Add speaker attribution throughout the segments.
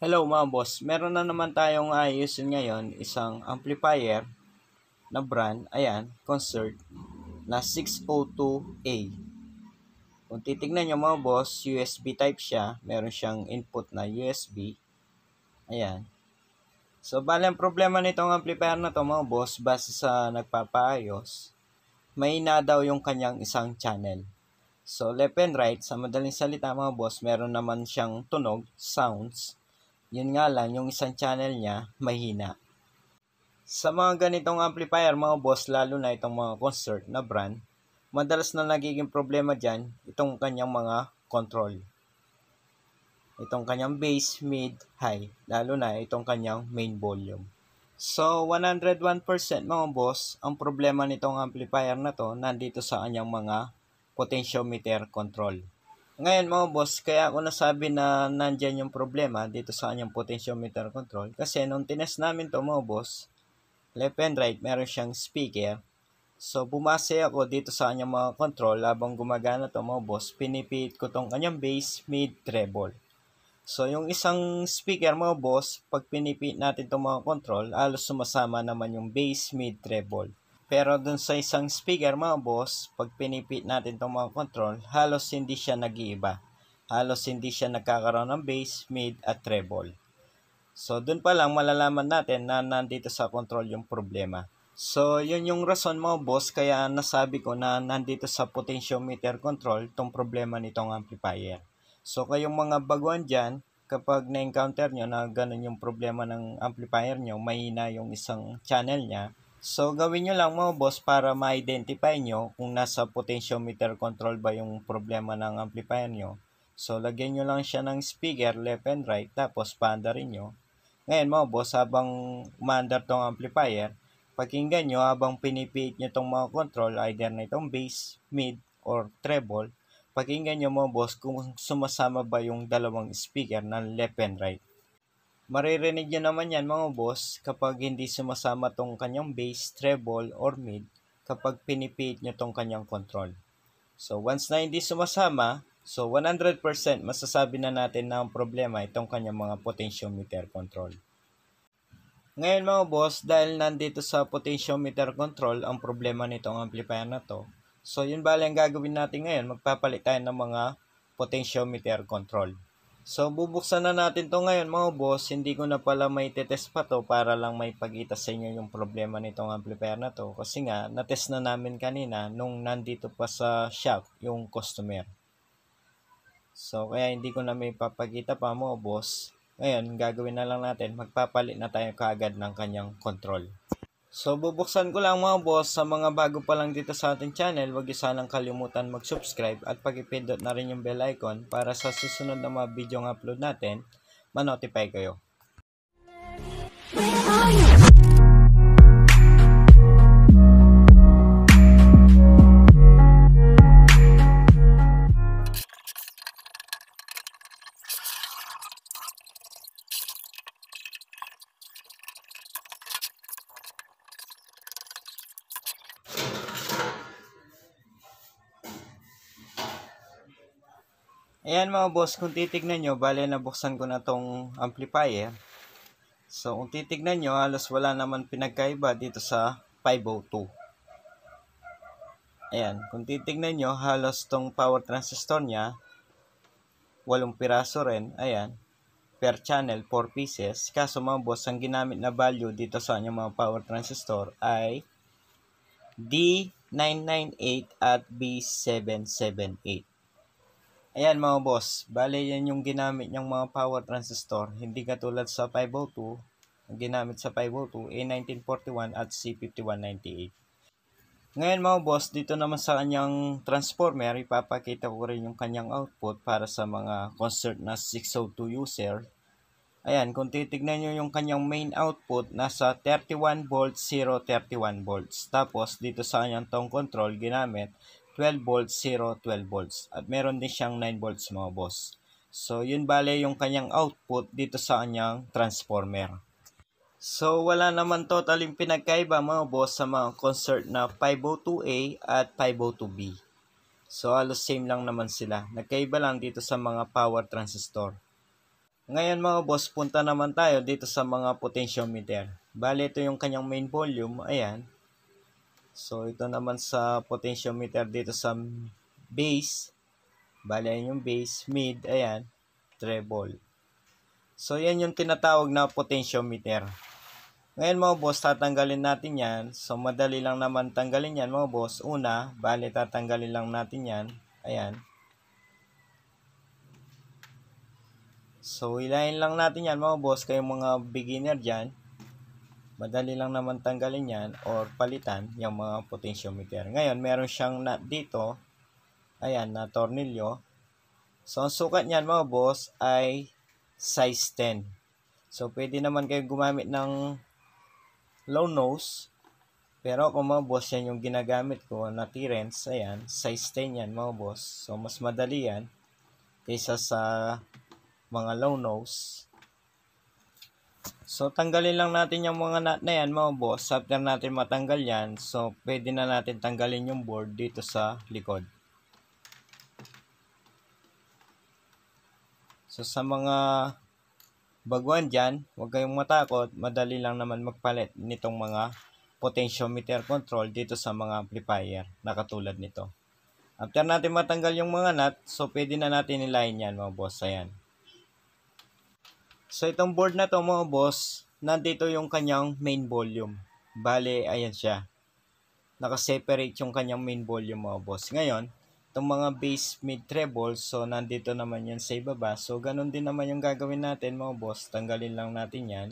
Speaker 1: Hello mga boss, meron na naman tayong ayusin ah, ngayon isang amplifier na brand, ayan, concert na 602A. Kung titignan nyo mga boss, USB type siya, meron siyang input na USB, ayan. So bali ang problema nitong amplifier na to mga boss, base sa nagpapaayos, may na daw yung kanyang isang channel. So left and right, sa madaling salita mga boss, meron naman siyang tunog, sounds, yun nga lang, yung isang channel niya, mahina. Sa mga ganitong amplifier mga boss, lalo na itong mga concert na brand, madalas na nagiging problema dyan itong kanyang mga control. Itong kanyang bass, mid, high, lalo na itong kanyang main volume. So, 101% mga boss, ang problema nitong amplifier na to nandito sa kanyang mga potentiometer control. Ngayon mga boss, kaya ako nasabi na nandyan yung problema dito sa kanyang potentiometer control. Kasi nung tinest namin to mga boss, left and right, meron siyang speaker. So bumase ako dito sa kanyang mga control habang gumagana to mga boss, pinipit ko tong kanyang bass, mid, treble. So yung isang speaker mga boss, pag pinipit natin tong mga control, halos sumasama naman yung bass, mid, treble. Pero dun sa isang speaker mga boss, pag pinipit natin itong mga control, halos hindi siya nag-iiba. Halos hindi siya nagkakaroon ng bass, mid at treble. So dun pa lang malalaman natin na nandito sa control yung problema. So, yun yung rason mga boss kaya nasabi ko na nandito sa potentiometer control tong problema nitong amplifier. So, kayong mga baguan dyan, kapag na-encounter nyo na ganun yung problema ng amplifier nyo, mahina yung isang channel niya, So, gawin nyo lang mo, boss para ma-identify nyo kung nasa potentiometer control ba yung problema ng amplifier nyo. So, lagyan nyo lang siya ng speaker left and right tapos paanda rin nyo. Ngayon mo, boss, habang umaandar tong amplifier, pakinggan nyo habang pinipiit nyo tong mga control either na itong bass, mid, or treble, pakinggan nyo mo, boss kung sumasama ba yung dalawang speaker ng left and right. Maririnig nyo naman yan mga boss kapag hindi sumasama tong kanyang bass, treble, or mid kapag pinipit nyo tong kanyang control. So once na hindi sumasama, so 100% masasabi na natin na ang problema itong kanyang mga potentiometer control. Ngayon mga boss, dahil nandito sa potentiometer control ang problema nitong amplifier na to, so yun bali ang gagawin natin ngayon, magpapalit tayo ng mga potentiometer control. So, bubuksan na natin to ngayon mga boss. Hindi ko na pala may test pa to para lang may pagita sa inyo yung problema nitong amplifier na to. Kasi nga, natest na namin kanina nung nandito pa sa shop yung customer. So, kaya hindi ko na may papagita pa mga boss. Ngayon, gagawin na lang natin. Magpapalit na tayo kaagad ng kanyang control. So, bubuksan ko lang mga boss, sa mga bago pa lang dito sa ating channel, wag sanang kalimutan mag-subscribe at pakipindot na rin yung bell icon para sa susunod na mga video ng upload natin, manotify kayo. Where are you? Ayan mga boss, kung titignan nyo, bale nabuksan ko na tong amplifier. So, kung titignan nyo, halos wala naman pinagkaiba dito sa 502. Ayan, kung titignan nyo, halos tong power transistor niya, walong piraso rin, ayan, per channel, 4 pieces. Kaso mga boss, ang ginamit na value dito sa kanyang mga power transistor ay D998 at B778. Ayan mga boss, bale yan yung ginamit niyang mga power transistor, hindi katulad sa 502, ang ginamit sa 502, A1941 at C5198. Ngayon mga boss, dito naman sa kanyang transformer, ipapakita ko rin yung kanyang output para sa mga concert na 602 user. Ayan, kung titignan nyo yung kanyang main output, nasa 31 volts, 031 volts. Tapos, dito sa kanyang tone control, ginamit 12 volts, 0, 12 volts. At meron din siyang 9 volts mga boss. So, yun bale yung kanyang output dito sa kanyang transformer. So, wala naman totaling pinagkaiba mga boss sa mga concert na 502A at 502B. So, halos same lang naman sila. Nagkaiba lang dito sa mga power transistor. Ngayon mga boss, punta naman tayo dito sa mga potentiometer. Bale, ito yung kanyang main volume. Ayan. So, ito naman sa potentiometer dito sa base. Bale, yan yung base, mid, ayan, treble. So, yan yung tinatawag na potentiometer. Ngayon mga boss, tatanggalin natin yan. So, madali lang naman tanggalin yan mga boss. Una, bali tatanggalin lang natin yan. Ayan. So, ilayin lang natin yan mga boss, kayong mga beginner dyan madali lang naman tanggalin yan or palitan yung mga potentiometer. Ngayon, meron siyang nut dito. Ayan, na tornilyo. So, ang sukat niyan mga boss ay size 10. So, pwede naman kayo gumamit ng low nose. Pero kung mga boss, yan yung ginagamit ko na T-Rents. Ayan, size 10 yan mga boss. So, mas madali yan kaysa sa mga low nose. So, tanggalin lang natin yung mga nut na yan, mga boss. After natin matanggal yan, so, pwede na natin tanggalin yung board dito sa likod. So, sa mga baguhan dyan, huwag kayong matakot. Madali lang naman magpalit nitong mga potentiometer control dito sa mga amplifier na katulad nito. After natin matanggal yung mga nut, so pwede na natin nilayin yan mga boss. Ayan. So itong board na to mga boss, nandito yung kanyang main volume. Bale, ayan siya. Nakaseparate yung kanyang main volume mga boss. Ngayon, itong mga bass mid treble, so nandito naman yun sa ibaba. So ganun din naman yung gagawin natin mga boss. Tanggalin lang natin yan.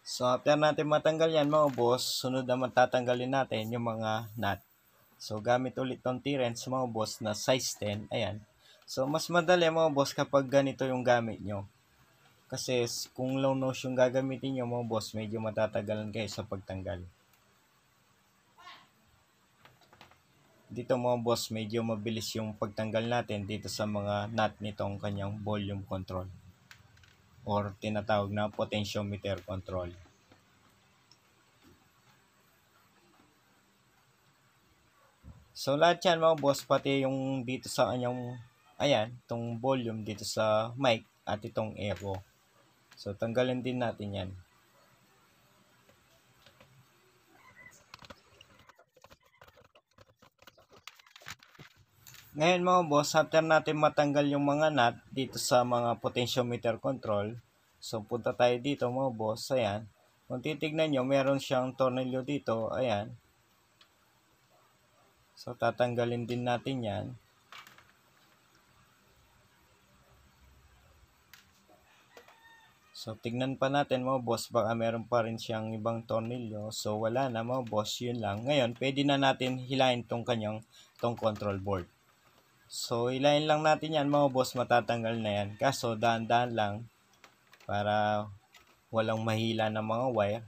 Speaker 1: So after natin matanggal yan mga boss, sunod naman tatanggalin natin yung mga nut. So gamit ulit tong T-Rents mga boss na size 10. Ayan So, mas madali mga boss kapag ganito yung gamit nyo. Kasi kung low nose yung gagamitin nyo mga boss, medyo matatagalan kayo sa pagtanggal. Dito mga boss, medyo mabilis yung pagtanggal natin dito sa mga nut nitong kanyang volume control or tinatawag na potentiometer control. So lahat yan mga boss, pati yung dito sa kanyang ayan, itong volume dito sa mic at itong echo. So, tanggalin din natin yan. Ngayon mga boss, after natin matanggal yung mga nut dito sa mga potentiometer control, so punta tayo dito mga boss, ayan. Kung titignan nyo, meron siyang tornilyo dito, ayan. So tatanggalin din natin yan. So, tignan pa natin mo boss, baka meron pa rin siyang ibang tornilyo. So, wala na mo boss, yun lang. Ngayon, pwede na natin hilahin tong kanyang, tong control board. So, hilahin lang natin yan mo boss, matatanggal na yan. Kaso, dahan-dahan lang para walang mahila ng mga wire.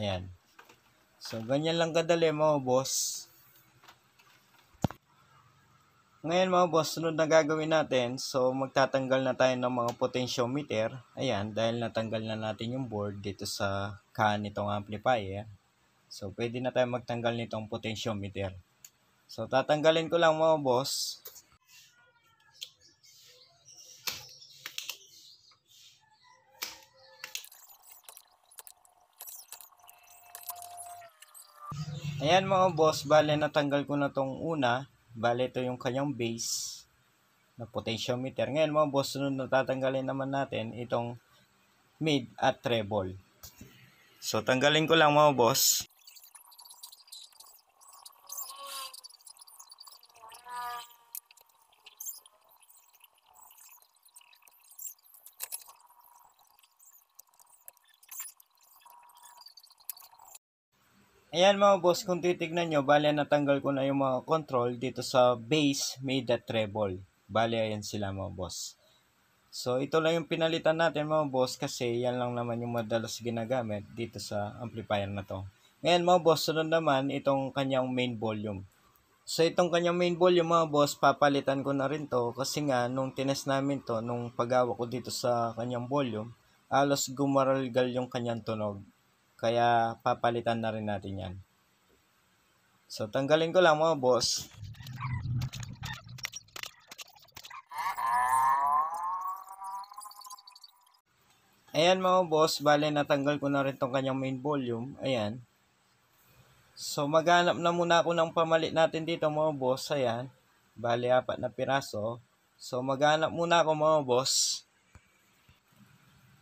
Speaker 1: Ayan. So, ganyan lang kadali mo boss. Ngayon mga boss, sunod na gagawin natin, so magtatanggal na tayo ng mga potentiometer. Ayan, dahil natanggal na natin yung board dito sa kahan nitong amplifier. So pwede na tayo magtanggal nitong potentiometer. So tatanggalin ko lang mga boss. Ayan mga boss, bale natanggal ko na tong una. Bale, ito yung kanyang base na potentiometer. Ngayon mga boss, sunod na tatanggalin naman natin itong mid at treble. So, tanggalin ko lang mga boss. Ayan mga boss, kung titignan nyo, bale natanggal ko na yung mga control dito sa base, may the treble. Bale, ayan sila mga boss. So, ito lang yung pinalitan natin mga boss kasi yan lang naman yung madalas ginagamit dito sa amplifier na to. Ngayon mga boss, sunod naman itong kanyang main volume. So, itong kanyang main volume mga boss, papalitan ko na rin to kasi nga nung tines namin to, nung paggawa ko dito sa kanyang volume, alas gumaralgal yung kanyang tunog. Kaya papalitan na rin natin yan. So tanggalin ko lang mo boss. Ayan mo boss, bale natanggal ko na rin tong kanyang main volume. Ayan. So maghanap na muna ako ng pamalit natin dito mo boss. Ayan. Bale apat na piraso. So maghanap muna ako mo boss.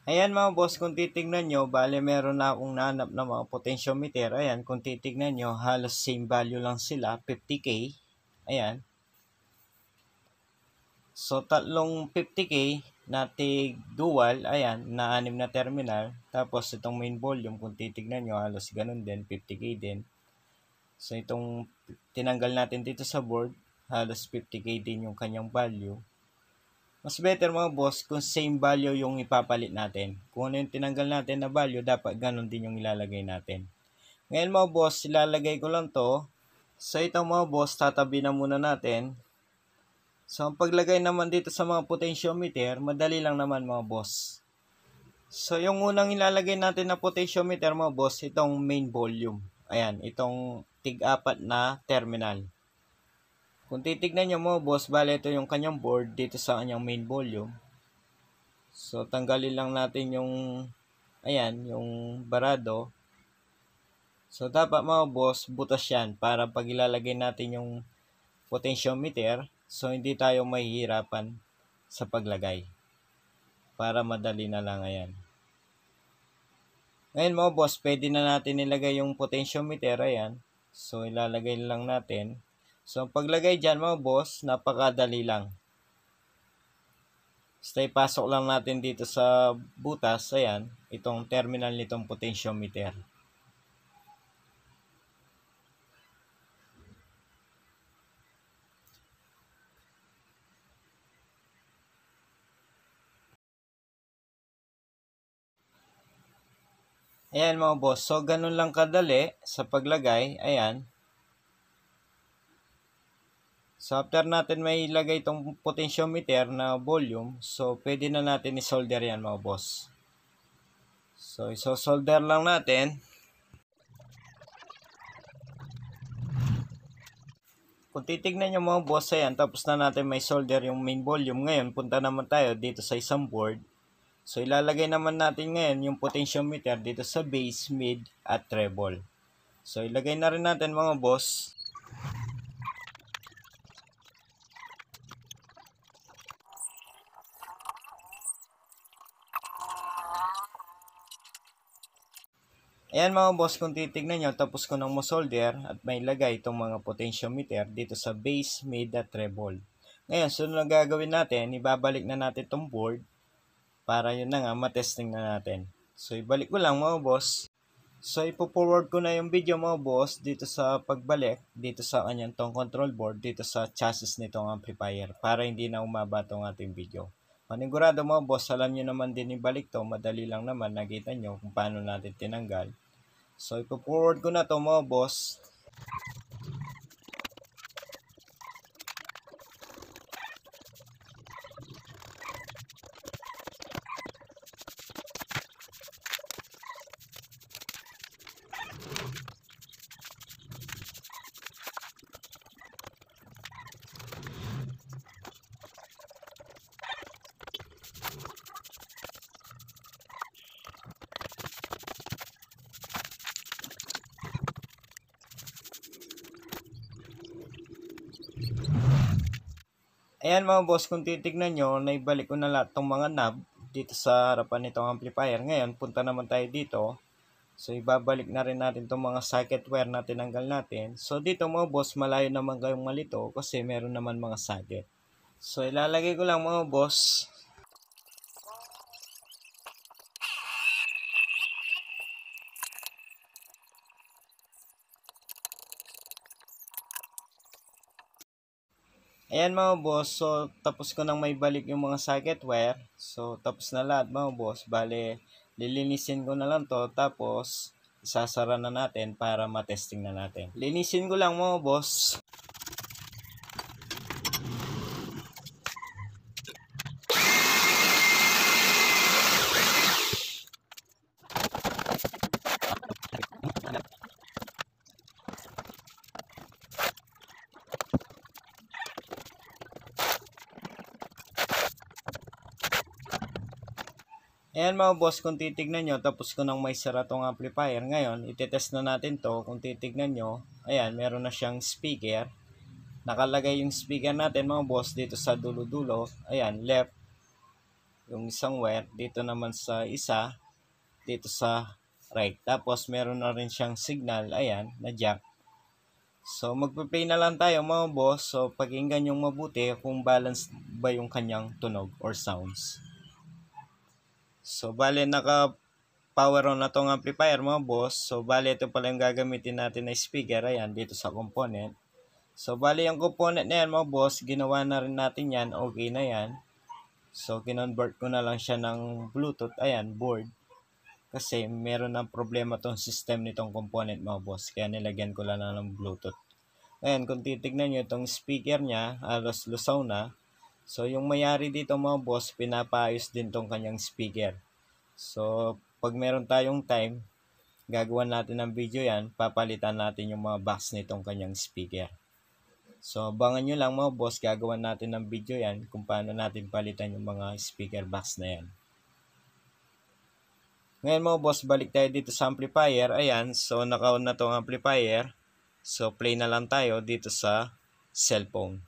Speaker 1: Ayan mga boss, kung titignan nyo, bale meron na akong nanap na mga potentiometer. Ayan, kung titignan nyo, halos same value lang sila, 50k. Ayan. So, tatlong 50k na tig dual, ayan, na anim na terminal. Tapos, itong main volume, kung titignan nyo, halos ganun din, 50k din. So, itong tinanggal natin dito sa board, halos 50k din yung kanyang value. Mas better mga boss kung same value yung ipapalit natin. Kung ano yung tinanggal natin na value, dapat ganun din yung ilalagay natin. Ngayon mga boss, ilalagay ko lang to. Sa so, itong mga boss, tatabi na muna natin. So, ang paglagay naman dito sa mga potentiometer, madali lang naman mga boss. So, yung unang ilalagay natin na potentiometer mga boss, itong main volume. Ayan, itong tig-apat na terminal. Kung titignan nyo mo, boss, bale ito yung kanyang board dito sa kanyang main volume. So, tanggalin lang natin yung, ayan, yung barado. So, dapat mo, boss, butas yan para pag ilalagay natin yung potentiometer, so hindi tayo mahihirapan sa paglagay. Para madali na lang, ayan. Ngayon mo, boss, pwede na natin ilagay yung potentiometer, ayan. So, ilalagay lang natin. So, ang paglagay dyan mo, boss, napakadali lang. Basta ipasok lang natin dito sa butas, ayan, itong terminal nitong potentiometer. Ayan mga boss, so ganun lang kadali sa paglagay, ayan. So, after natin may ilagay itong potentiometer na volume, so, pwede na natin isolder yan mga boss. So, isosolder lang natin. Kung titignan nyo mga boss, ayan, tapos na natin may solder yung main volume. Ngayon, punta naman tayo dito sa isang board. So, ilalagay naman natin ngayon yung potentiometer dito sa base, mid, at treble. So, ilagay na rin natin mga boss. Ayan mga boss, kung titignan nyo, tapos ko ng mosolder at may lagay itong mga potentiometer dito sa base, mid at treble. Ngayon, so ang gagawin natin, ibabalik na natin itong board para yun na nga, matesting na natin. So ibalik ko lang mga boss. So ipo-forward ko na yung video mga boss dito sa pagbalik, dito sa kanyang tong control board, dito sa chassis nitong amplifier para hindi na umaba itong ating video. Panigurado mga boss, alam nyo naman din ibalik to. Madali lang naman, nakita nyo kung paano natin tinanggal. So, ipo-forward ko na to mga boss. Ayan mga boss, kung titignan nyo, naibalik ko na lahat tong mga knob dito sa harapan nitong amplifier. Ngayon, punta naman tayo dito. So, ibabalik na rin natin itong mga socket wire na tinanggal natin. So, dito mga boss, malayo naman kayong malito kasi meron naman mga socket. So, ilalagay ko lang mga boss Ayan mga boss, so tapos ko nang may balik yung mga socket wire. So tapos na lahat mga boss. Bale, lilinisin ko na lang to tapos sasara na natin para matesting na natin. Linisin ko lang mga boss. mga boss, kung titignan nyo, tapos ko nang may sara tong amplifier. Ngayon, itetest na natin to. Kung titignan nyo, ayan, meron na siyang speaker. Nakalagay yung speaker natin mga boss dito sa dulo-dulo. Ayan, left. Yung isang wire. Dito naman sa isa. Dito sa right. Tapos, meron na rin siyang signal. Ayan, na jack. So, magpe-play na lang tayo mga boss. So, pakinggan yung mabuti kung balance ba yung kanyang tunog or sounds. So, bale, naka power on na tong amplifier mga boss. So, bale, ito pala yung gagamitin natin na speaker. Ayan, dito sa component. So, bale, yung component na yan mga boss, ginawa na rin natin yan. Okay na yan. So, kinonvert ko na lang siya ng Bluetooth. Ayan, board. Kasi meron ng problema tong system nitong component mga boss. Kaya nilagyan ko lang ng Bluetooth. Ayan, kung titignan nyo, itong speaker niya, alos lusaw na. So, yung mayari dito mga boss, pinapaayos din tong kanyang speaker. So, pag meron tayong time, gagawa natin ng video yan, papalitan natin yung mga box nitong kanyang speaker. So, abangan nyo lang mga boss, gagawa natin ng video yan kung paano natin palitan yung mga speaker box na yan. Ngayon mga boss, balik tayo dito sa amplifier. Ayan, so naka-on na tong amplifier. So, play na lang tayo dito sa cellphone.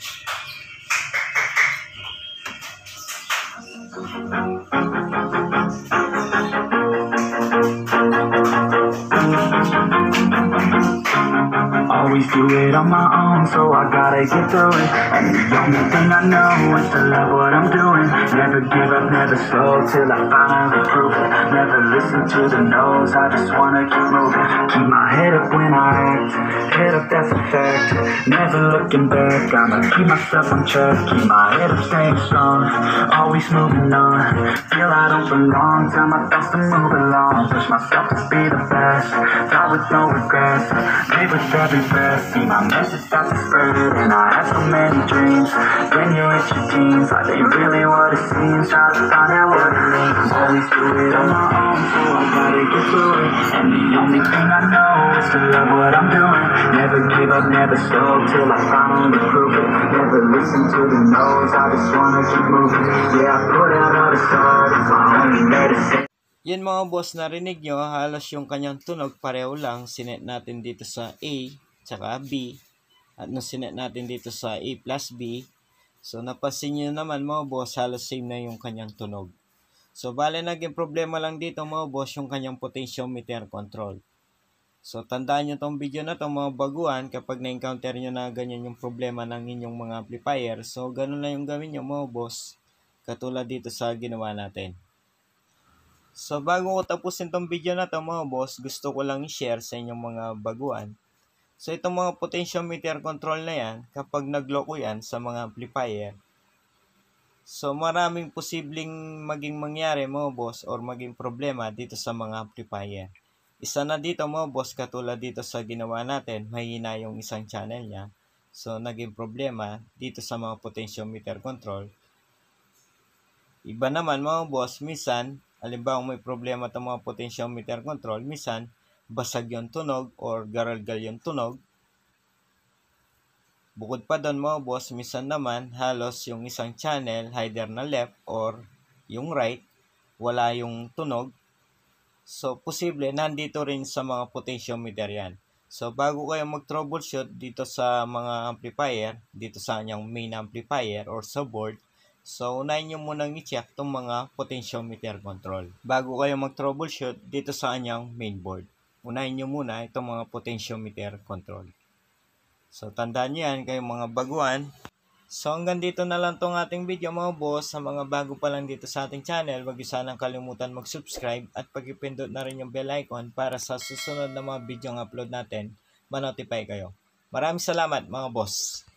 Speaker 1: always do it on my own, so I gotta get through it. And the only thing I know is to love what I'm doing. Never give up, never slow till I finally prove it. Never listen to the no's, I just wanna keep moving. Keep my head up when I act, head up, that's a fact. Never looking back, I'ma keep myself on track. Keep my head up, staying strong, always moving on. Feel I don't belong, tell my thoughts to move along. Push myself to be the best, die with no regrets, live with every depressed See my message start to spread And I had so many dreams When you hit your teens Life ain't really what it seems Try to find out what it means Always do it on my own So I gotta get through it And the only thing I know Is to love what I'm doing Never give up, never slow Till I finally prove it Never listen to the no's I just wanna keep moving Yeah, I put out all the stars It's my only medicine Yan mga boss, narinig nyo, halos yung kanyang tunog pareho lang. Sinet natin dito sa A, tsaka B. At nasinat natin dito sa A plus B. So, napansin nyo naman mga boss, halos same na yung kanyang tunog. So, bale naging problema lang dito mga boss yung kanyang potentiometer control. So, tandaan nyo tong video na to mga baguhan kapag na-encounter nyo na ganyan yung problema ng inyong mga amplifier. So, ganun na yung gawin nyo mga boss katulad dito sa ginawa natin. So, bago ko tapusin tong video na to mga boss, gusto ko lang i-share sa inyong mga baguhan So itong mga potentiometer control na yan, kapag nagloko yan sa mga amplifier, so maraming posibleng maging mangyari mo, boss or maging problema dito sa mga amplifier. Isa na dito mo, boss katulad dito sa ginawa natin, mahina yung isang channel niya. So naging problema dito sa mga potentiometer control. Iba naman mga boss, minsan, alimbawa may problema itong mga potentiometer control, minsan basag yung tunog or garalgal yung tunog. Bukod pa doon mo, boss, minsan naman halos yung isang channel, either na left or yung right, wala yung tunog. So, posible, nandito rin sa mga potentiometer yan. So, bago kayo mag-troubleshoot dito sa mga amplifier, dito sa anyang main amplifier or sa board, So, unahin nyo munang i-check itong mga potentiometer control bago kayo mag-troubleshoot dito sa anyang main board unahin nyo muna itong mga potentiometer control. So, tandaan nyo yan kayong mga baguan. So, hanggang dito na lang tong ating video mga boss. Sa mga bago pa lang dito sa ating channel, wag nyo sanang kalimutan mag-subscribe at pagipindot na rin yung bell icon para sa susunod na mga video ang upload natin, manotify kayo. Maraming salamat mga boss!